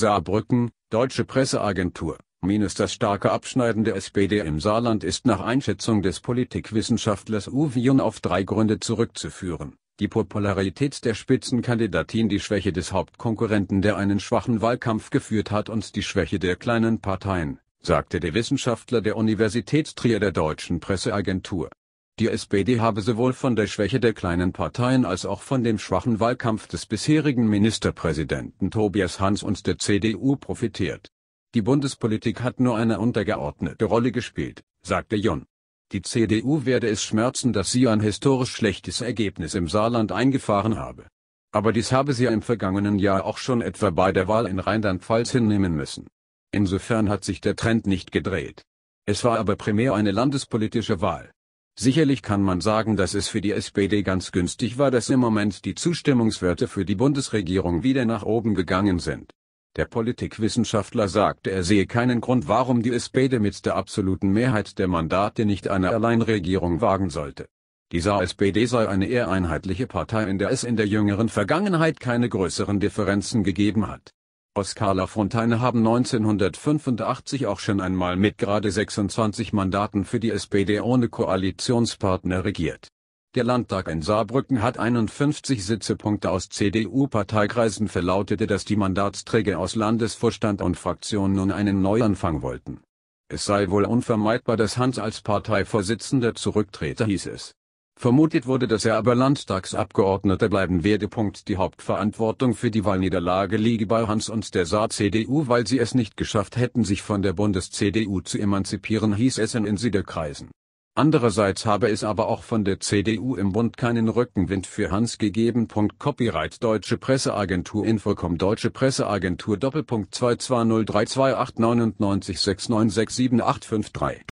Saarbrücken, Deutsche Presseagentur. Minus das starke Abschneiden der SPD im Saarland ist nach Einschätzung des Politikwissenschaftlers Uwe Jung auf drei Gründe zurückzuführen. Die Popularität der Spitzenkandidatin, die Schwäche des Hauptkonkurrenten, der einen schwachen Wahlkampf geführt hat und die Schwäche der kleinen Parteien, sagte der Wissenschaftler der Universität Trier der deutschen Presseagentur. Die SPD habe sowohl von der Schwäche der kleinen Parteien als auch von dem schwachen Wahlkampf des bisherigen Ministerpräsidenten Tobias Hans und der CDU profitiert. Die Bundespolitik hat nur eine untergeordnete Rolle gespielt, sagte Jon. Die CDU werde es schmerzen, dass sie ein historisch schlechtes Ergebnis im Saarland eingefahren habe. Aber dies habe sie im vergangenen Jahr auch schon etwa bei der Wahl in Rheinland-Pfalz hinnehmen müssen. Insofern hat sich der Trend nicht gedreht. Es war aber primär eine landespolitische Wahl. Sicherlich kann man sagen, dass es für die SPD ganz günstig war, dass im Moment die Zustimmungswerte für die Bundesregierung wieder nach oben gegangen sind. Der Politikwissenschaftler sagte, er sehe keinen Grund, warum die SPD mit der absoluten Mehrheit der Mandate nicht eine Alleinregierung wagen sollte. Dieser SPD sei eine eher einheitliche Partei, in der es in der jüngeren Vergangenheit keine größeren Differenzen gegeben hat. Oskar Lafontaine haben 1985 auch schon einmal mit gerade 26 Mandaten für die SPD ohne Koalitionspartner regiert. Der Landtag in Saarbrücken hat 51 Sitzepunkte aus CDU-Parteikreisen verlautete, dass die Mandatsträger aus Landesvorstand und Fraktion nun einen Neuanfang wollten. Es sei wohl unvermeidbar, dass Hans als Parteivorsitzender zurücktrete, hieß es. Vermutet wurde, dass er aber Landtagsabgeordneter bleiben werde. Die Hauptverantwortung für die Wahlniederlage liege bei Hans und der Saar-CDU, weil sie es nicht geschafft hätten, sich von der Bundes-CDU zu emanzipieren, hieß es in Insiderkreisen. Andererseits habe es aber auch von der CDU im Bund keinen Rückenwind für Hans gegeben. Copyright Deutsche Presseagentur Infocom Deutsche Presseagentur Doppelpunkt 220328996967853